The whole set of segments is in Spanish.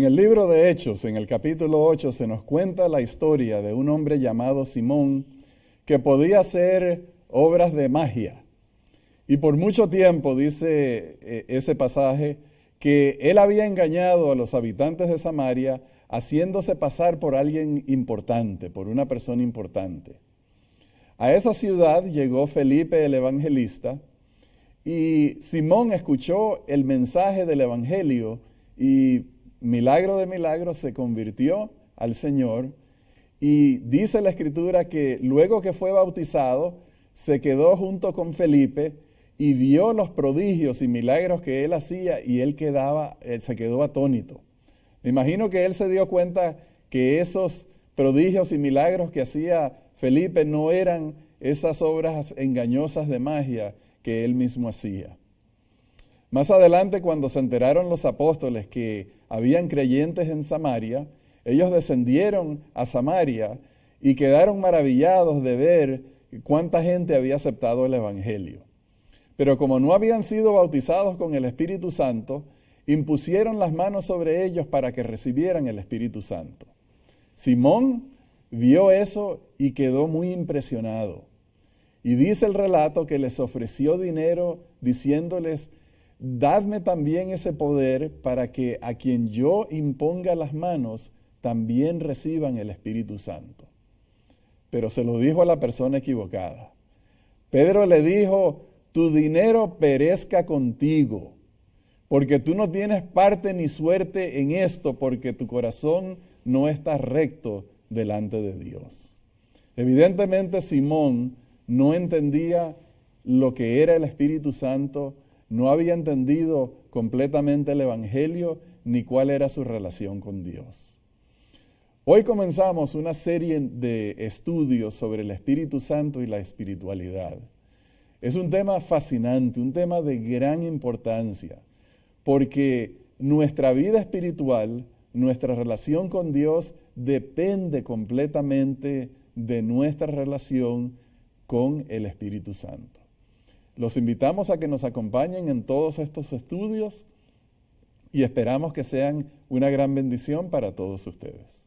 En el libro de Hechos, en el capítulo 8, se nos cuenta la historia de un hombre llamado Simón que podía hacer obras de magia. Y por mucho tiempo, dice eh, ese pasaje, que él había engañado a los habitantes de Samaria haciéndose pasar por alguien importante, por una persona importante. A esa ciudad llegó Felipe el evangelista y Simón escuchó el mensaje del evangelio y milagro de milagros, se convirtió al Señor y dice la escritura que luego que fue bautizado, se quedó junto con Felipe y vio los prodigios y milagros que él hacía y él quedaba, él eh, se quedó atónito. Me imagino que él se dio cuenta que esos prodigios y milagros que hacía Felipe no eran esas obras engañosas de magia que él mismo hacía. Más adelante, cuando se enteraron los apóstoles que habían creyentes en Samaria, ellos descendieron a Samaria y quedaron maravillados de ver cuánta gente había aceptado el Evangelio. Pero como no habían sido bautizados con el Espíritu Santo, impusieron las manos sobre ellos para que recibieran el Espíritu Santo. Simón vio eso y quedó muy impresionado. Y dice el relato que les ofreció dinero diciéndoles, dadme también ese poder para que a quien yo imponga las manos también reciban el Espíritu Santo. Pero se lo dijo a la persona equivocada. Pedro le dijo, tu dinero perezca contigo, porque tú no tienes parte ni suerte en esto, porque tu corazón no está recto delante de Dios. Evidentemente Simón no entendía lo que era el Espíritu Santo, no había entendido completamente el Evangelio ni cuál era su relación con Dios. Hoy comenzamos una serie de estudios sobre el Espíritu Santo y la espiritualidad. Es un tema fascinante, un tema de gran importancia, porque nuestra vida espiritual, nuestra relación con Dios depende completamente de nuestra relación con el Espíritu Santo. Los invitamos a que nos acompañen en todos estos estudios y esperamos que sean una gran bendición para todos ustedes.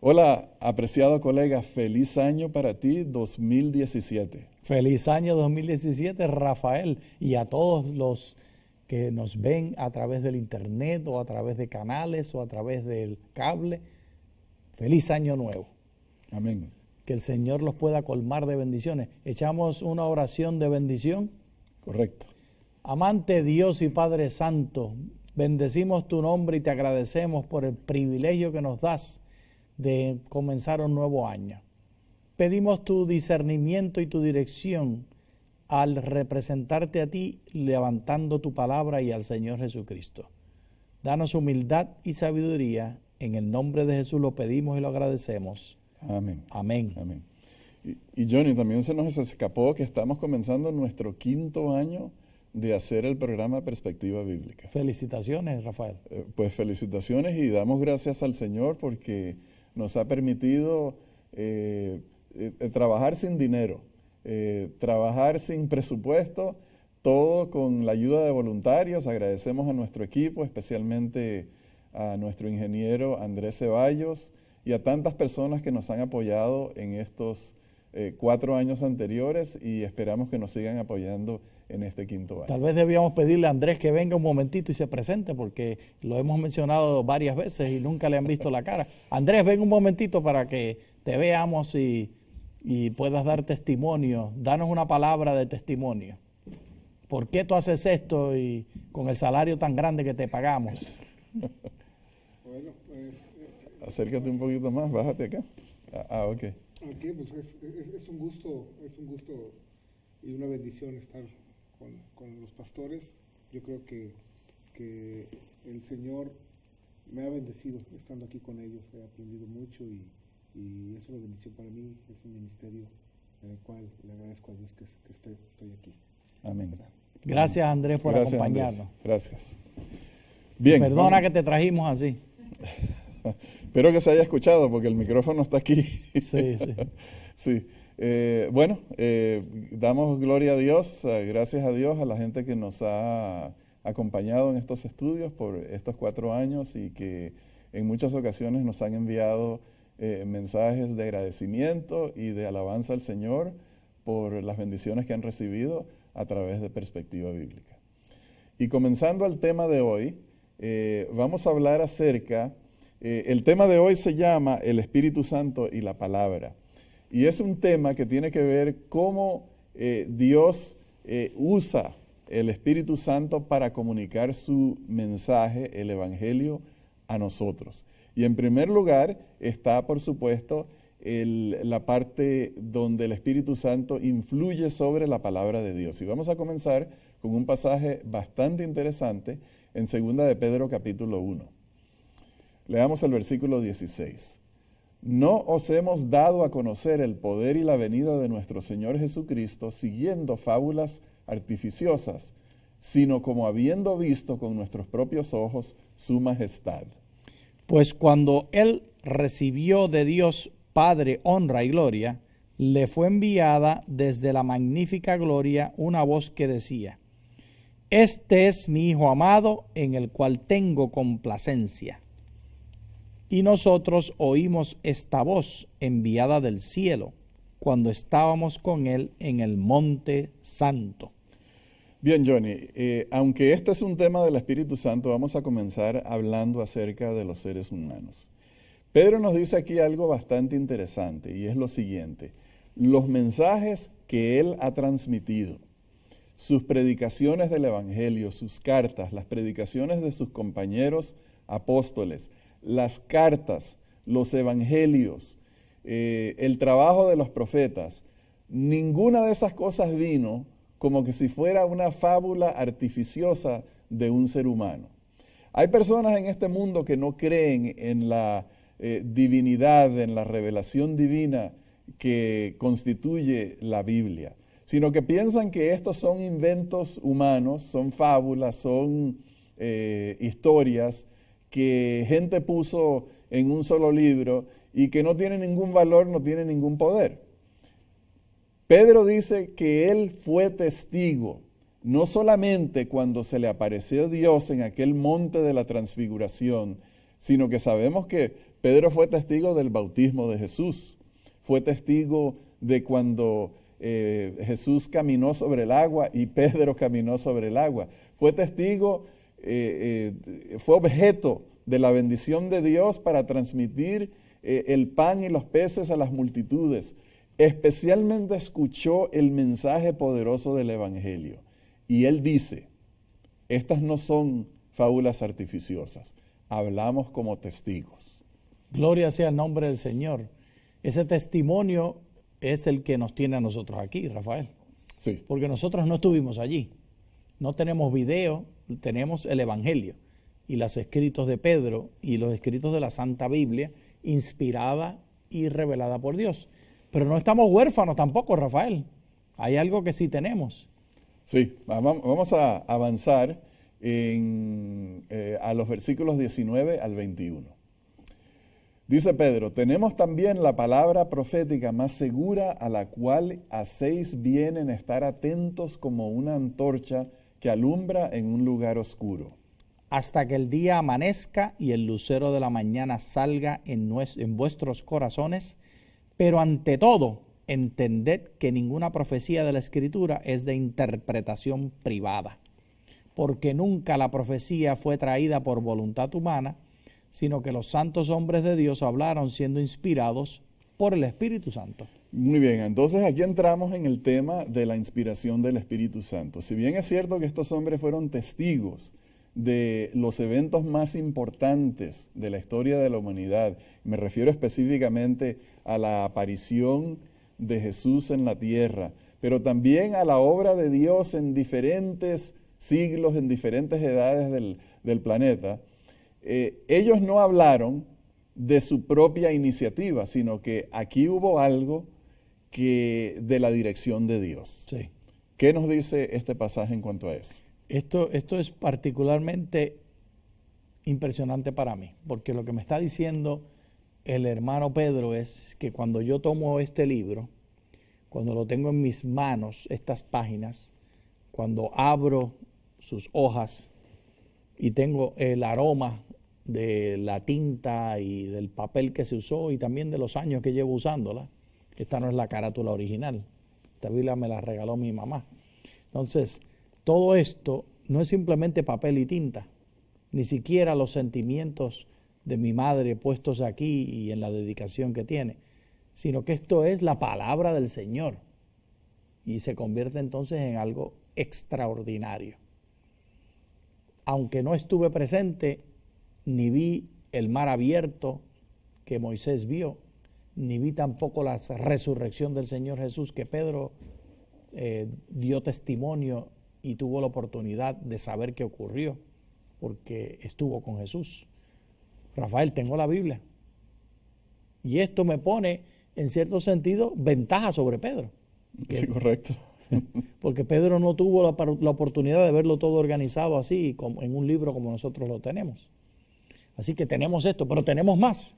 Hola, apreciado colega, feliz año para ti 2017. Feliz año 2017, Rafael, y a todos los que nos ven a través del internet o a través de canales o a través del cable. Feliz año nuevo. Amén que el Señor los pueda colmar de bendiciones. Echamos una oración de bendición. Correcto. Amante Dios y Padre Santo, bendecimos tu nombre y te agradecemos por el privilegio que nos das de comenzar un nuevo año. Pedimos tu discernimiento y tu dirección al representarte a ti levantando tu palabra y al Señor Jesucristo. Danos humildad y sabiduría. En el nombre de Jesús lo pedimos y lo agradecemos. Amén. Amén. Y, Johnny, también se nos escapó que estamos comenzando nuestro quinto año de hacer el programa Perspectiva Bíblica. Felicitaciones, Rafael. Eh, pues felicitaciones y damos gracias al Señor porque nos ha permitido eh, eh, trabajar sin dinero, trabajar sin presupuesto, todo con la ayuda de voluntarios. Agradecemos a nuestro equipo, especialmente a nuestro ingeniero Andrés Ceballos y a tantas personas que nos han apoyado en estos eh, cuatro años anteriores y esperamos que nos sigan apoyando en este quinto año. Tal vez debíamos pedirle a Andrés que venga un momentito y se presente, porque lo hemos mencionado varias veces y nunca le han visto la cara. Andrés, ven un momentito para que te veamos y, puedas dar testimonio. Danos una palabra de testimonio. ¿Por qué tú haces esto y con el salario tan grande que te pagamos? acércate un poquito más, bájate acá. Ah, ah ok. ok. pues es, un gusto, es un gusto y una bendición estar con, los pastores. Yo creo que, que, el Señor me ha bendecido estando aquí con ellos, he aprendido mucho y, y es una bendición para mí, es un ministerio en el cual le agradezco a Dios que, que esté, estoy aquí. Amén. Gracias Andrés por acompañarnos. Gracias. Bien. Perdona que te trajimos así. Espero que se haya escuchado porque el micrófono está aquí. sí, sí. Eh, bueno, eh, damos gloria a Dios, eh, gracias a Dios, a la gente que nos ha acompañado en estos estudios por estos cuatro años y que en muchas ocasiones nos han enviado mensajes de agradecimiento y de alabanza al Señor por las bendiciones que han recibido a través de perspectiva bíblica. Y comenzando al tema de hoy, vamos a hablar acerca eh, el tema de hoy se llama El Espíritu Santo y la Palabra. Y es un tema que tiene que ver cómo eh, Dios eh, usa el Espíritu Santo para comunicar su mensaje, el Evangelio, a nosotros. Y en primer lugar está, por supuesto, la parte donde el Espíritu Santo influye sobre la palabra de Dios. Y vamos a comenzar con un pasaje bastante interesante en segunda de Pedro capítulo 1. Leamos el versículo 16. No os hemos dado a conocer el poder y la venida de nuestro Señor Jesucristo siguiendo fábulas artificiosas, sino como habiendo visto con nuestros propios ojos su majestad. Pues cuando él recibió de Dios Padre honra y gloria, le fue enviada desde la magnífica gloria una voz que decía, Este es mi Hijo amado en el cual tengo complacencia. Y nosotros oímos esta voz enviada del cielo cuando estábamos con él en el monte santo. Bien, Johnny, eh, aunque este es un tema del Espíritu Santo, vamos a comenzar hablando acerca de los seres humanos. Pedro nos dice aquí algo bastante interesante y es lo siguiente, los mensajes que él ha transmitido, sus predicaciones del Evangelio, sus cartas, las predicaciones de sus compañeros apóstoles, las cartas, los evangelios, eh, el trabajo de los profetas, ninguna de esas cosas vino como que si fuera una fábula artificiosa de un ser humano. Hay personas en este mundo que no creen en la eh, divinidad, en la revelación divina que constituye la Biblia, sino que piensan que estos son inventos humanos, son fábulas, son eh, historias, que gente puso en un solo libro y que no tiene ningún valor, no tiene ningún poder. Pedro dice que él fue testigo, no solamente cuando se le apareció Dios en aquel monte de la transfiguración, sino que sabemos que Pedro fue testigo del bautismo de Jesús, fue testigo de cuando eh, Jesús caminó sobre el agua y Pedro caminó sobre el agua, fue testigo eh, eh, fue objeto de la bendición de Dios para transmitir eh, el pan y los peces a las multitudes. Especialmente escuchó el mensaje poderoso del Evangelio. Y él dice, estas no son fábulas artificiosas, hablamos como testigos. Gloria sea el nombre del Señor. Ese testimonio es el que nos tiene a nosotros aquí, Rafael. Sí. Porque nosotros no estuvimos allí. No tenemos video, tenemos el Evangelio y los escritos de Pedro y los escritos de la Santa Biblia, inspirada y revelada por Dios. Pero no estamos huérfanos tampoco, Rafael. Hay algo que sí tenemos. Sí, vamos a avanzar eh, a los versículos 19 al 21. Dice Pedro, tenemos también la palabra profética más segura a la cual hacéis bien en estar atentos como una antorcha que alumbra en un lugar oscuro. Hasta que el día amanezca y el lucero de la mañana salga en, en vuestros corazones, pero ante todo, entended que ninguna profecía de la Escritura es de interpretación privada, porque nunca la profecía fue traída por voluntad humana, sino que los santos hombres de Dios hablaron siendo inspirados por el Espíritu Santo. Muy bien, entonces aquí entramos en el tema de la inspiración del Espíritu Santo. Si bien es cierto que estos hombres fueron testigos de los eventos más importantes de la historia de la humanidad, me refiero específicamente a la aparición de Jesús en la tierra, pero también a la obra de Dios en diferentes siglos, en diferentes edades del, planeta, eh, ellos no hablaron de su propia iniciativa, sino que aquí hubo algo de la dirección de Dios. Sí. ¿Qué nos dice este pasaje en cuanto a eso? Esto, esto es particularmente impresionante para mí, porque lo que me está diciendo el hermano Pedro es que cuando yo tomo este libro, cuando lo tengo en mis manos, estas páginas, cuando abro sus hojas y tengo el aroma de la tinta y del papel que se usó y también de los años que llevo usándola, esta no es la carátula original. Esta Biblia me la regaló mi mamá. Entonces, todo esto no es simplemente papel y tinta, ni siquiera los sentimientos de mi madre puestos aquí y en la dedicación que tiene, sino que esto es la palabra del Señor y se convierte entonces en algo extraordinario. Aunque no estuve presente ni vi el mar abierto que Moisés vio, ni vi tampoco la resurrección del Señor Jesús que Pedro eh, dio testimonio y tuvo la oportunidad de saber qué ocurrió, porque estuvo con Jesús. Rafael, tengo la Biblia. Y esto me pone, en cierto sentido, ventaja sobre Pedro. Sí, correcto. Porque Pedro no tuvo la, la, oportunidad de verlo todo organizado así, como en un libro como nosotros lo tenemos. Así que tenemos esto, pero tenemos más.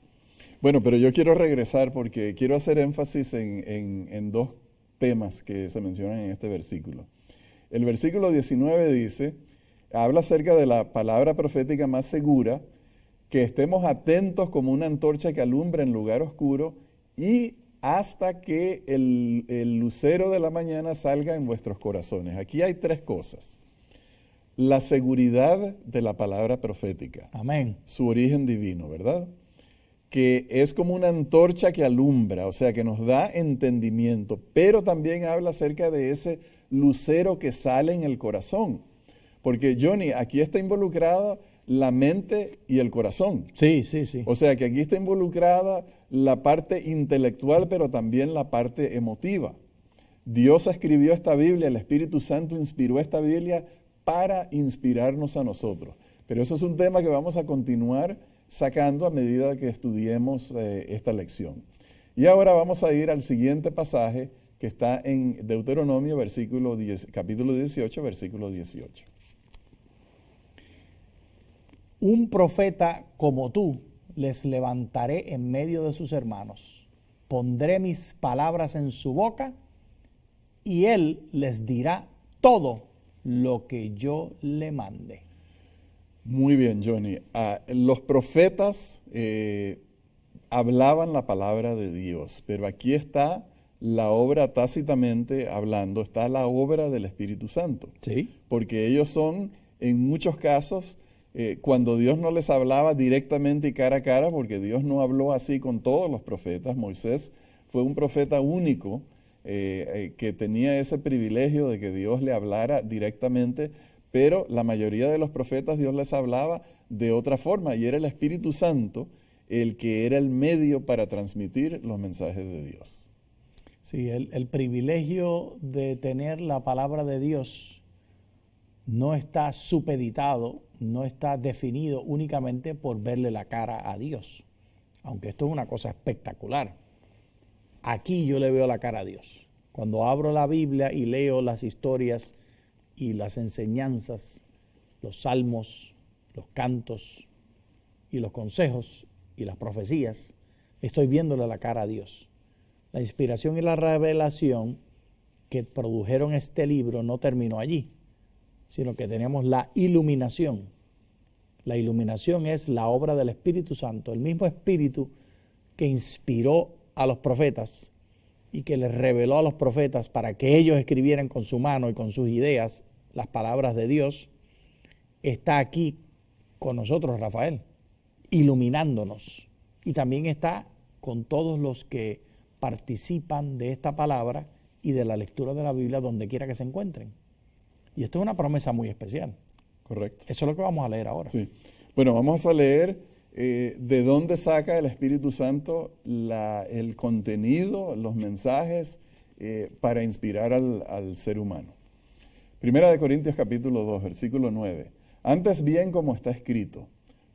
Bueno, pero yo quiero regresar porque quiero hacer énfasis en, dos temas que se mencionan en este versículo. El versículo 19 dice, habla acerca de la palabra profética más segura, que estemos atentos como una antorcha que alumbra en lugar oscuro y hasta que el, el, lucero de la mañana salga en vuestros corazones. Aquí hay tres cosas. La seguridad de la palabra profética. Amén. Su origen divino, ¿verdad? que es como una antorcha que alumbra, o sea, que nos da entendimiento, pero también habla acerca de ese lucero que sale en el corazón. Porque Johnny, aquí está involucrada la mente y el corazón. Sí, sí, sí. O sea, que aquí está involucrada la parte intelectual, pero también la parte emotiva. Dios escribió esta Biblia, el Espíritu Santo inspiró esta Biblia para inspirarnos a nosotros. Pero eso es un tema que vamos a continuar sacando a medida que estudiemos eh, esta lección. Y ahora vamos a ir al siguiente pasaje que está en Deuteronomio versículo 10, capítulo 18, versículo 18. Un profeta como tú les levantaré en medio de sus hermanos. Pondré mis palabras en su boca y él les dirá todo lo que yo le mande. Muy bien, Johnny. Ah, los profetas eh, hablaban la palabra de Dios, pero aquí está la obra tácitamente hablando, está la obra del Espíritu Santo. Sí. Porque ellos son, en muchos casos, eh, cuando Dios no les hablaba directamente y cara a cara, porque Dios no habló así con todos los profetas, Moisés fue un profeta único eh, que tenía ese privilegio de que Dios le hablara directamente, pero la mayoría de los profetas Dios les hablaba de otra forma y era el Espíritu Santo el que era el medio para transmitir los mensajes de Dios. Sí, el, privilegio de tener la palabra de Dios no está supeditado, no está definido únicamente por verle la cara a Dios, aunque esto es una cosa espectacular. Aquí yo le veo la cara a Dios. Cuando abro la Biblia y leo las historias y las enseñanzas, los salmos, los cantos y los consejos y las profecías, estoy viéndole la cara a Dios. La inspiración y la revelación que produjeron este libro no terminó allí, sino que tenemos la iluminación. La iluminación es la obra del Espíritu Santo, el mismo Espíritu que inspiró a los profetas y que les reveló a los profetas para que ellos escribieran con su mano y con sus ideas las palabras de Dios, está aquí con nosotros, Rafael, iluminándonos. Y también está con todos los que participan de esta palabra y de la lectura de la Biblia donde quiera que se encuentren. Y esto es una promesa muy especial. Correcto. Eso es lo que vamos a leer ahora. Sí. Bueno, vamos a leer eh, de dónde saca el Espíritu Santo el contenido, los mensajes eh, para inspirar al, al ser humano. Primera de Corintios capítulo 2, versículo 9. Antes bien como está escrito,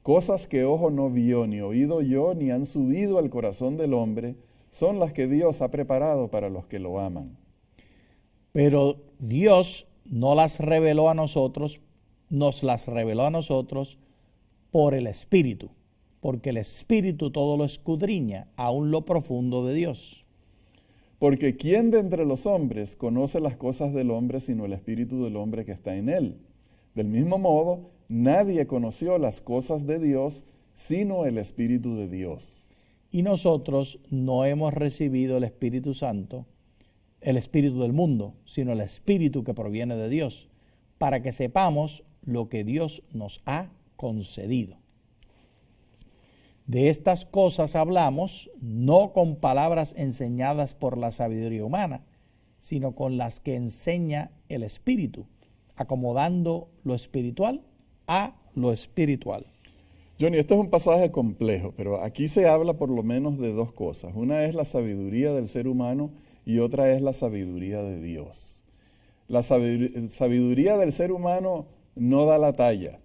cosas que ojo no vio, ni oído yo, ni han subido al corazón del hombre, son las que Dios ha preparado para los que lo aman. Pero Dios no las reveló a nosotros, nos las reveló a nosotros por el Espíritu porque el Espíritu todo lo escudriña, aún lo profundo de Dios. Porque ¿quién de entre los hombres conoce las cosas del hombre sino el Espíritu del hombre que está en él? Del mismo modo, nadie conoció las cosas de Dios sino el Espíritu de Dios. Y nosotros no hemos recibido el Espíritu Santo, el Espíritu del mundo, sino el Espíritu que proviene de Dios, para que sepamos lo que Dios nos ha concedido. De estas cosas hablamos no con palabras enseñadas por la sabiduría humana, sino con las que enseña el Espíritu, acomodando lo espiritual a lo espiritual. Johnny, este es un pasaje complejo, pero aquí se habla por lo menos de dos cosas. Una es la sabiduría del ser humano y otra es la sabiduría de Dios. La sabiduría del ser humano no da la talla,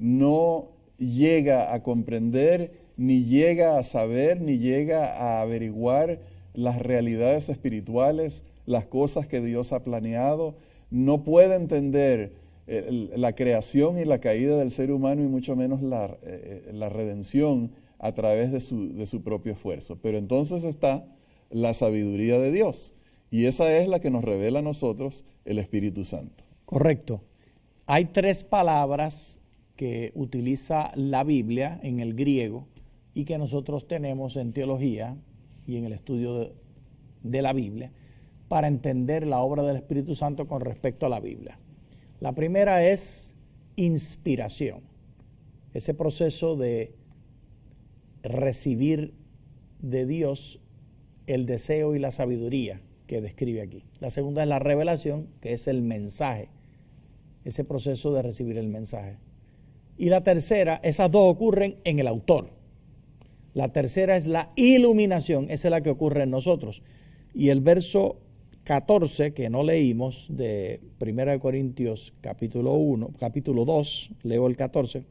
no llega a comprender ni llega a saber, ni llega a averiguar las realidades espirituales, las cosas que Dios ha planeado, no puede entender eh, la creación y la caída del ser humano y mucho menos eh, eh, la, redención a través de su, de su propio esfuerzo. Pero entonces está la sabiduría de Dios y esa es la que nos revela a nosotros el Espíritu Santo. Correcto. Hay tres palabras que utiliza la Biblia en el griego y que nosotros tenemos en teología y en el estudio de, la Biblia para entender la obra del Espíritu Santo con respecto a la Biblia. La primera es inspiración, ese proceso de recibir de Dios el deseo y la sabiduría que describe aquí. La segunda es la revelación, que es el mensaje, ese proceso de recibir el mensaje. Y la tercera, esas dos ocurren en el autor. La tercera es la iluminación, esa es la que ocurre en nosotros. Y el verso 14 que no leímos de 1 Corintios capítulo 1, capítulo 2, leo el 14,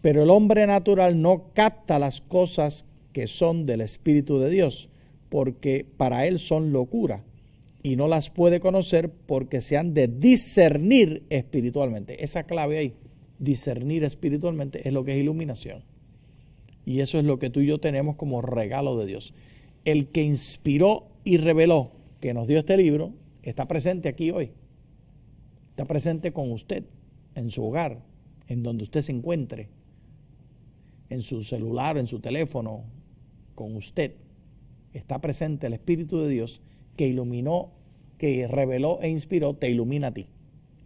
pero el hombre natural no capta las cosas que son del Espíritu de Dios, porque para él son locura y no las puede conocer porque se han de discernir espiritualmente. Esa clave ahí, discernir espiritualmente, es lo que es iluminación. Y eso es lo que tú y yo tenemos como regalo de Dios. El que inspiró y reveló que nos dio este libro está presente aquí hoy. Está presente con usted, en su hogar, en donde usted se encuentre, en su celular, en su teléfono, con usted. Está presente el Espíritu de Dios que iluminó, que reveló e inspiró, te ilumina a ti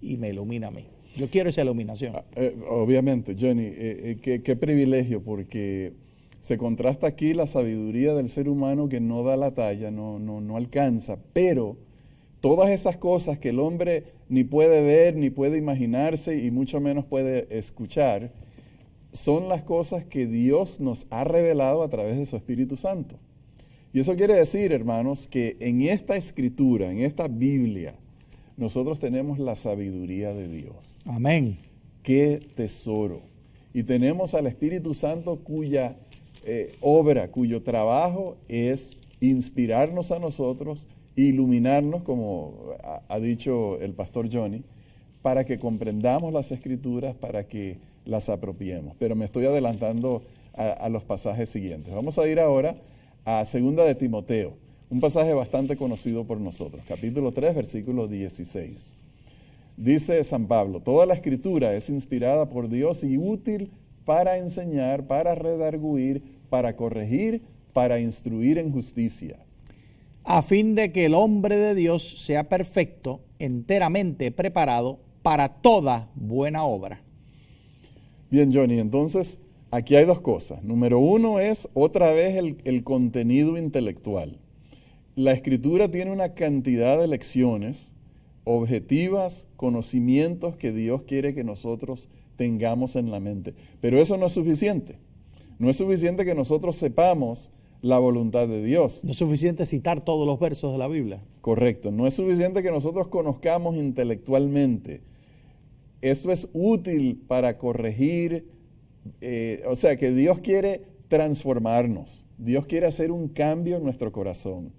y me ilumina a mí. Yo quiero esa iluminación. Ah, eh, obviamente, Johnny, eh, eh, qué, qué, privilegio, porque se contrasta aquí la sabiduría del ser humano que no da la talla, no, no, no alcanza, pero todas esas cosas que el hombre ni puede ver, ni puede imaginarse y mucho menos puede escuchar, son las cosas que Dios nos ha revelado a través de su Espíritu Santo. Y eso quiere decir, hermanos, que en esta escritura, en esta Biblia, nosotros tenemos la sabiduría de Dios. Amén. Qué tesoro. Y tenemos al Espíritu Santo cuya eh, obra, cuyo trabajo es inspirarnos a nosotros, iluminarnos, como ha, dicho el pastor Johnny, para que comprendamos las escrituras, para que las apropiemos. Pero me estoy adelantando a, a los pasajes siguientes. Vamos a ir ahora a segunda de Timoteo un pasaje bastante conocido por nosotros, capítulo 3, versículo 16. Dice San Pablo, toda la escritura es inspirada por Dios y útil para enseñar, para redarguir, para corregir, para instruir en justicia. A fin de que el hombre de Dios sea perfecto, enteramente preparado para toda buena obra. Bien, Johnny, entonces aquí hay dos cosas. Número uno es otra vez el, el contenido intelectual la escritura tiene una cantidad de lecciones objetivas, conocimientos que Dios quiere que nosotros tengamos en la mente. Pero eso no es suficiente. No es suficiente que nosotros sepamos la voluntad de Dios. No es suficiente citar todos los versos de la Biblia. Correcto. No es suficiente que nosotros conozcamos intelectualmente. Esto es útil para corregir. Eh, o sea, que Dios quiere transformarnos. Dios quiere hacer un cambio en nuestro corazón.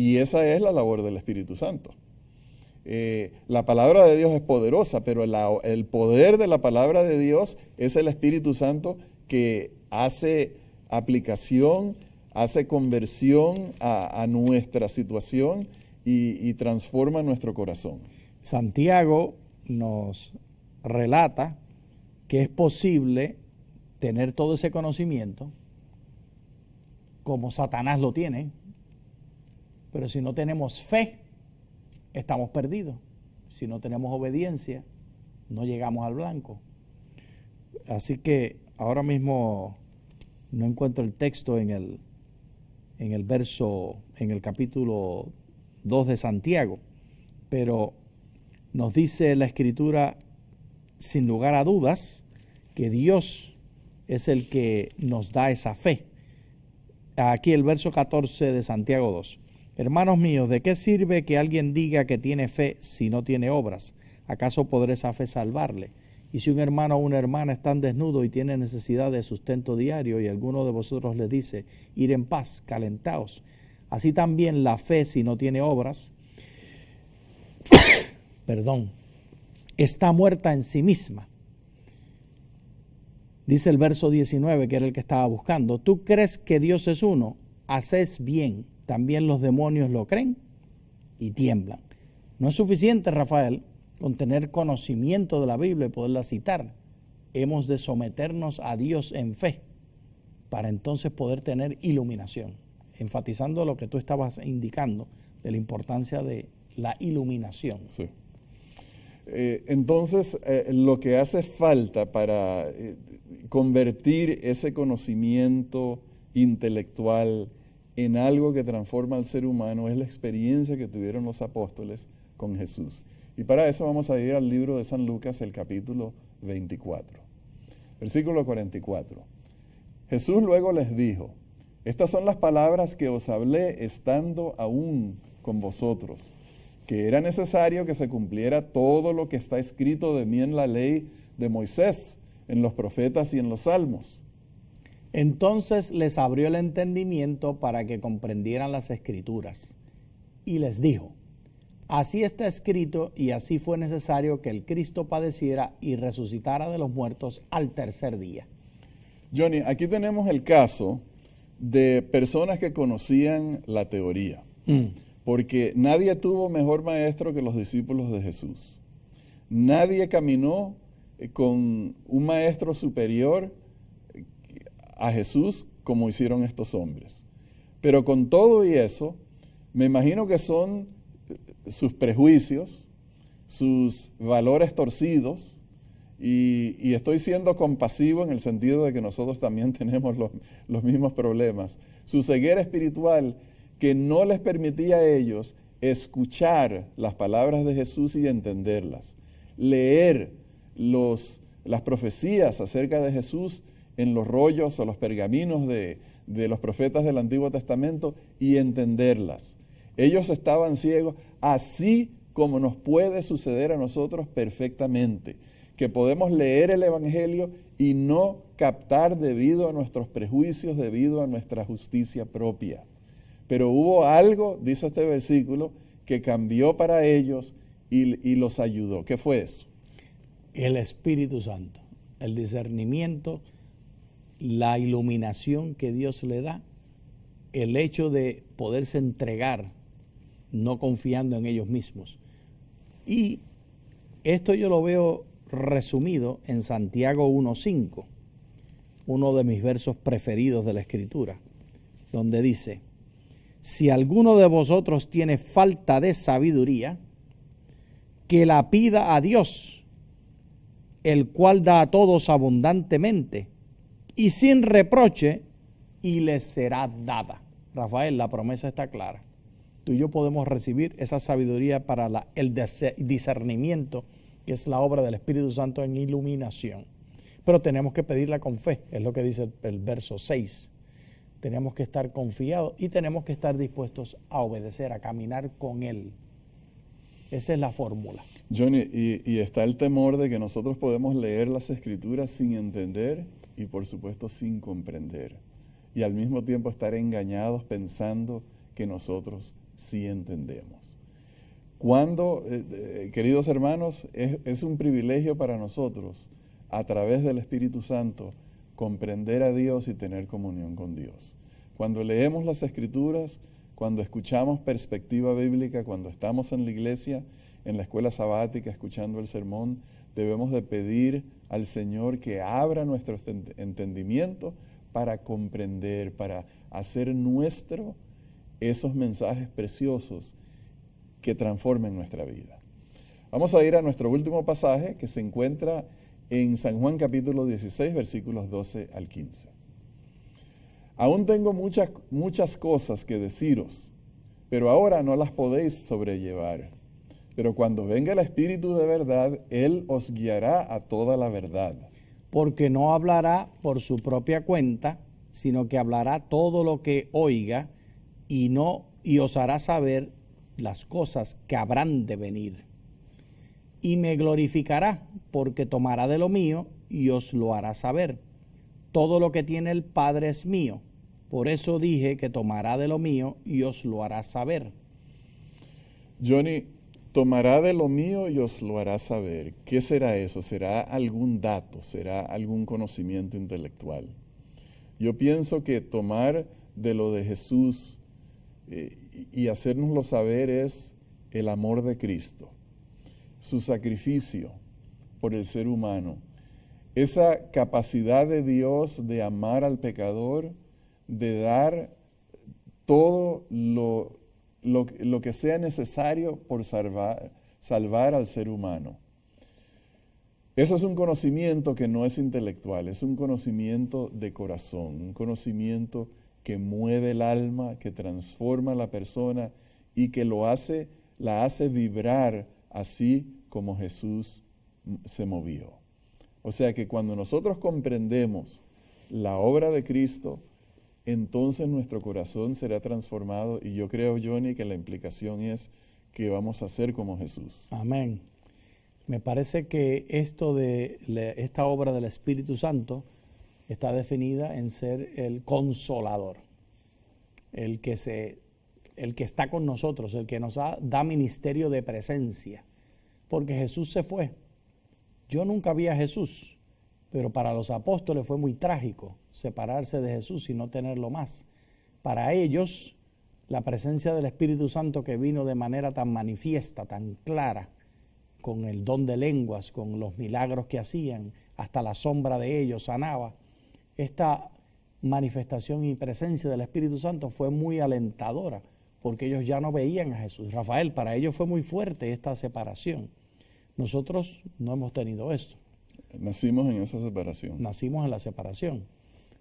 Y esa es la labor del Espíritu Santo. Eh, la palabra de Dios es poderosa, pero el poder de la palabra de Dios es el Espíritu Santo que hace aplicación, hace conversión a, nuestra situación y, transforma nuestro corazón. Santiago nos relata que es posible tener todo ese conocimiento como Satanás lo tiene, pero si no tenemos fe, estamos perdidos. Si no tenemos obediencia, no llegamos al blanco. Así que ahora mismo no encuentro el texto en el, en el verso, en el capítulo 2 de Santiago, pero nos dice la escritura sin lugar a dudas que Dios es el que nos da esa fe. Aquí el verso 14 de Santiago 2. Hermanos míos, ¿de qué sirve que alguien diga que tiene fe si no tiene obras? ¿Acaso podré esa fe salvarle? Y si un hermano o una hermana están desnudos y tienen necesidad de sustento diario y alguno de vosotros les dice, ir en paz, calentaos, así también la fe si no tiene obras, perdón, está muerta en sí misma. Dice el verso 19, que era el que estaba buscando, tú crees que Dios es uno, haces bien también los demonios lo creen y tiemblan. No es suficiente, Rafael, con tener conocimiento de la Biblia y poderla citar. Hemos de someternos a Dios en fe para entonces poder tener iluminación, enfatizando lo que tú estabas indicando de la importancia de la iluminación. Sí. Eh, entonces, eh, lo que hace falta para eh, convertir ese conocimiento intelectual en algo que transforma al ser humano es la experiencia que tuvieron los apóstoles con Jesús. Y para eso vamos a ir al libro de San Lucas, el capítulo 24. Versículo 44. Jesús luego les dijo, estas son las palabras que os hablé estando aún con vosotros, que era necesario que se cumpliera todo lo que está escrito de mí en la ley de Moisés, en los profetas y en los salmos. Entonces les abrió el entendimiento para que comprendieran las escrituras. Y les dijo, así está escrito y así fue necesario que el Cristo padeciera y resucitara de los muertos al tercer día. Johnny, aquí tenemos el caso de personas que conocían la teoría, mm. porque nadie tuvo mejor maestro que los discípulos de Jesús. Nadie caminó eh, con un maestro superior a Jesús como hicieron estos hombres. Pero con todo y eso, me imagino que son eh, sus prejuicios, sus valores torcidos, y, estoy siendo compasivo en el sentido de que nosotros también tenemos los, mismos problemas. Su ceguera espiritual que no les permitía a ellos escuchar las palabras de Jesús y entenderlas, leer los, las profecías acerca de Jesús en los rollos o los pergaminos de, los profetas del Antiguo Testamento y entenderlas. Ellos estaban ciegos, así como nos puede suceder a nosotros perfectamente, que podemos leer el Evangelio y no captar debido a nuestros prejuicios, debido a nuestra justicia propia. Pero hubo algo, dice este versículo, que cambió para ellos y, y los ayudó. ¿Qué fue eso? El Espíritu Santo, el discernimiento la iluminación que Dios le da, el hecho de poderse entregar, no confiando en ellos mismos. Y esto yo lo veo resumido en Santiago 1.5, uno de mis versos preferidos de la Escritura, donde dice, si alguno de vosotros tiene falta de sabiduría, que la pida a Dios, el cual da a todos abundantemente y sin reproche y le será dada. Rafael, la promesa está clara. Tú y yo podemos recibir esa sabiduría para la, el discernimiento, que es la obra del Espíritu Santo en iluminación. Pero tenemos que pedirla con fe, es lo que dice el, verso 6. Tenemos que estar confiados y tenemos que estar dispuestos a obedecer, a caminar con Él. Esa es la fórmula. Johnny, y, y está el temor de que nosotros podemos leer las escrituras sin entender y por supuesto sin comprender. Y al mismo tiempo estar engañados pensando que nosotros sí entendemos. Cuando, eh, eh, queridos hermanos, es, es un privilegio para nosotros, a través del Espíritu Santo, comprender a Dios y tener comunión con Dios. Cuando leemos las Escrituras, cuando escuchamos perspectiva bíblica, cuando estamos en la iglesia, en la escuela sabática, escuchando el sermón, debemos de pedir al Señor que abra nuestro entendimiento para comprender, para hacer nuestro esos mensajes preciosos que transformen nuestra vida. Vamos a ir a nuestro último pasaje que se encuentra en San Juan capítulo 16 versículos 12 al 15. Aún tengo muchas, muchas cosas que deciros, pero ahora no las podéis sobrellevar. Pero cuando venga el Espíritu de verdad, Él os guiará a toda la verdad. Porque no hablará por su propia cuenta, sino que hablará todo lo que oiga y no y os hará saber las cosas que habrán de venir. Y me glorificará, porque tomará de lo mío y os lo hará saber. Todo lo que tiene el Padre es mío. Por eso dije que tomará de lo mío y os lo hará saber. Johnny, tomará de lo mío y os lo hará saber. ¿Qué será eso? ¿Será algún dato? ¿Será algún conocimiento intelectual? Yo pienso que tomar de lo de Jesús eh, y hacernoslo saber es el amor de Cristo, su sacrificio por el ser humano, esa capacidad de Dios de amar al pecador, de dar todo lo lo, que sea necesario por salvar, salvar al ser humano. Eso es un conocimiento que no es intelectual, es un conocimiento de corazón, un conocimiento que mueve el alma, que transforma a la persona y que lo hace, la hace vibrar así como Jesús se movió. O sea que cuando nosotros comprendemos la obra de Cristo, entonces nuestro corazón será transformado y yo creo, Johnny, que la implicación es que vamos a ser como Jesús. Amén. Me parece que esto de esta obra del Espíritu Santo está definida en ser el consolador, el que se el que está con nosotros, el que nos da ministerio de presencia, porque Jesús se fue. Yo nunca vi a Jesús, pero para los apóstoles fue muy trágico separarse de Jesús y no tenerlo más. Para ellos, la presencia del Espíritu Santo que vino de manera tan manifiesta, tan clara, con el don de lenguas, con los milagros que hacían, hasta la sombra de ellos sanaba, esta manifestación y presencia del Espíritu Santo fue muy alentadora, porque ellos ya no veían a Jesús. Rafael, para ellos fue muy fuerte esta separación. Nosotros no hemos tenido esto. Nacimos en esa separación. Nacimos en la separación.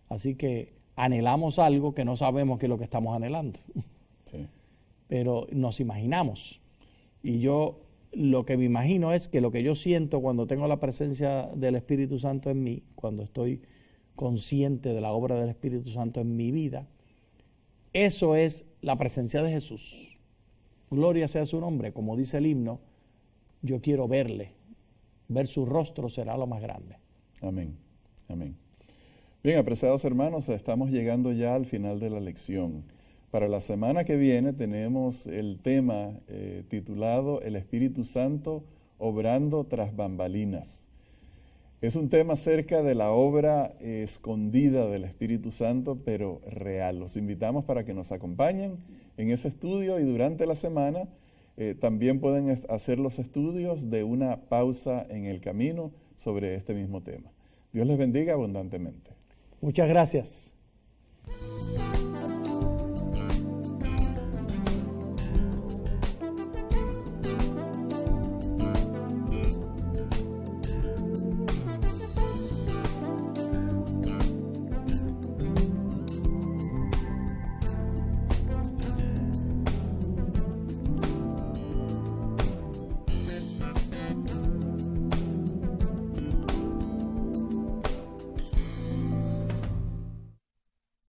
Así que anhelamos algo que no sabemos qué es lo que estamos anhelando. Pero nos imaginamos. Y yo lo que me imagino es que lo que yo siento cuando tengo la presencia del Espíritu Santo en mí, cuando estoy consciente de la obra del Espíritu Santo en mi vida, eso es la presencia de Jesús. Gloria sea su nombre, como dice el himno, yo quiero verle, ver su rostro será lo más grande. Amén, amén. Bien, apreciados hermanos, estamos llegando ya al final de la lección. Para la semana que viene tenemos el tema eh, titulado El Espíritu Santo obrando tras bambalinas. Es un tema acerca de la obra eh, escondida del Espíritu Santo, pero real. Los invitamos para que nos acompañen en ese estudio y durante la semana eh, también pueden hacer los estudios de una pausa en el camino sobre este mismo tema. Dios les bendiga abundantemente. Muchas gracias.